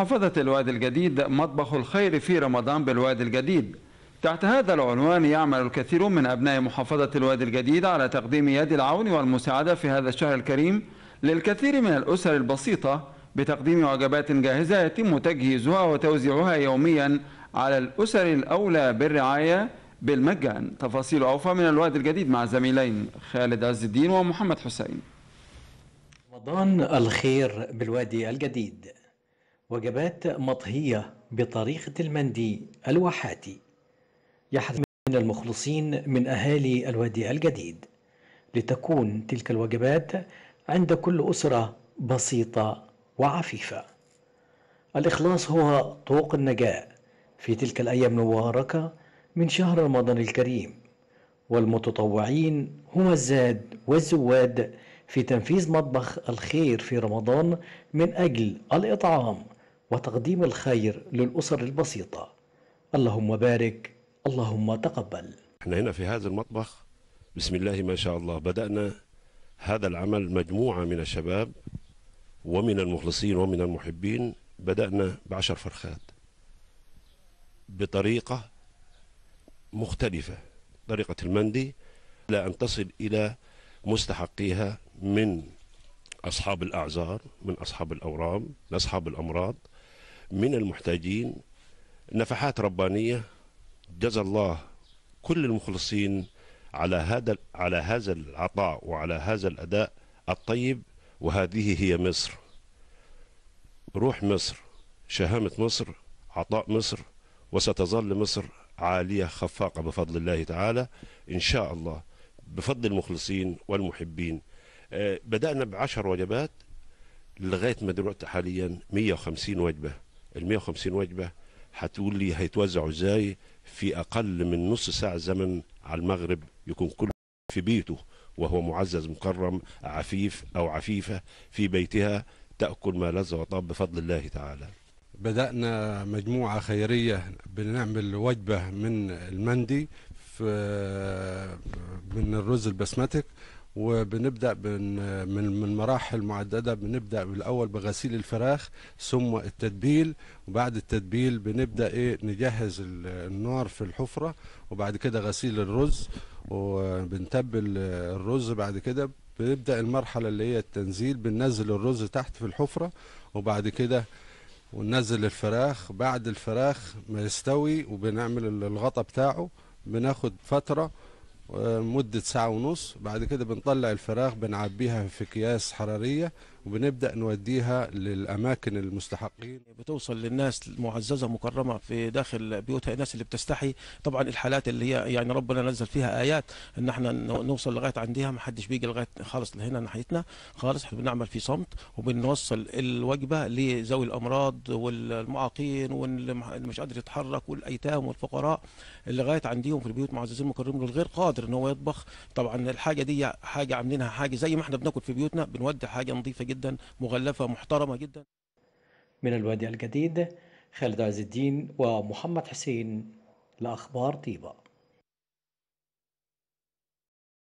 محافظة الوادي الجديد مطبخ الخير في رمضان بالوادي الجديد تحت هذا العنوان يعمل الكثير من أبناء محافظة الوادي الجديد على تقديم يد العون والمساعدة في هذا الشهر الكريم للكثير من الأسر البسيطة بتقديم وجبات جاهزة يتم تجهيزها وتوزيعها يوميا على الأسر الأولى بالرعاية بالمجان تفاصيل أوفى من الوادي الجديد مع زميلين خالد عز الدين ومحمد حسين رمضان الخير بالوادي الجديد وجبات مطهية بطريقة المندي الواحاتي يحظى من المخلصين من أهالي الوادي الجديد لتكون تلك الوجبات عند كل أسرة بسيطة وعفيفة الإخلاص هو طوق النجاة في تلك الأيام المباركة من شهر رمضان الكريم والمتطوعين هم الزاد والزواد في تنفيذ مطبخ الخير في رمضان من أجل الإطعام وتقديم الخير للأسر البسيطة اللهم بارك اللهم تقبل احنا هنا في هذا المطبخ بسم الله ما شاء الله بدأنا هذا العمل مجموعة من الشباب ومن المخلصين ومن المحبين بدأنا بعشر فرخات بطريقة مختلفة طريقة المندي إلى أن تصل إلى مستحقيها من أصحاب الأعذار من أصحاب الأورام من أصحاب الأمراض من المحتاجين نفحات ربانية جزى الله كل المخلصين على هذا على هذا العطاء وعلى هذا الأداء الطيب وهذه هي مصر روح مصر شهامة مصر عطاء مصر وستظل مصر عالية خفاقة بفضل الله تعالى إن شاء الله بفضل المخلصين والمحبين آه، بدأنا بعشر وجبات لغاية ما دلوقتي حاليا 150 وجبة ال 150 وجبه هتقول لي هيتوزعوا ازاي في اقل من نص ساعه زمن على المغرب يكون كل في بيته وهو معزز مكرم عفيف او عفيفه في بيتها تاكل ما لذ وطاب بفضل الله تعالى. بدانا مجموعه خيريه بنعمل وجبه من المندي في من الرز البسمتك وبنبدا من من مراحل معدده بنبدا بالاول بغسيل الفراخ ثم التتبيل وبعد التتبيل بنبدا ايه نجهز النار في الحفره وبعد كده غسيل الرز وبنتبل الرز بعد كده بنبدا المرحله اللي هي التنزيل بننزل الرز تحت في الحفره وبعد كده وننزل الفراخ بعد الفراخ ما يستوي وبنعمل الغطا بتاعه بناخد فتره آه، مدة ساعة ونص بعد كده بنطلع الفراخ بنعبيها في أكياس حرارية وبنبدا نوديها للاماكن المستحقين بتوصل للناس معززه مكرمه في داخل بيوتها الناس اللي بتستحي طبعا الحالات اللي هي يعني ربنا نزل فيها ايات ان احنا نوصل لغايه عندها ما حدش بيجي لغايه خالص لهنا ناحيتنا خالص احنا بنعمل في صمت وبنوصل الوجبه لذوي الامراض والمعاقين واللي مش قادر يتحرك والايتام والفقراء لغايه عندهم في البيوت معززين مكرمين والغير قادر ان هو يطبخ طبعا الحاجه دي حاجه عاملينها حاجه زي ما احنا بناكل في بيوتنا بنودي حاجه نظيفه جدا جدا مغلفه محترمه جدا من الوادي الجديد خالد عز الدين ومحمد حسين لاخبار طيبه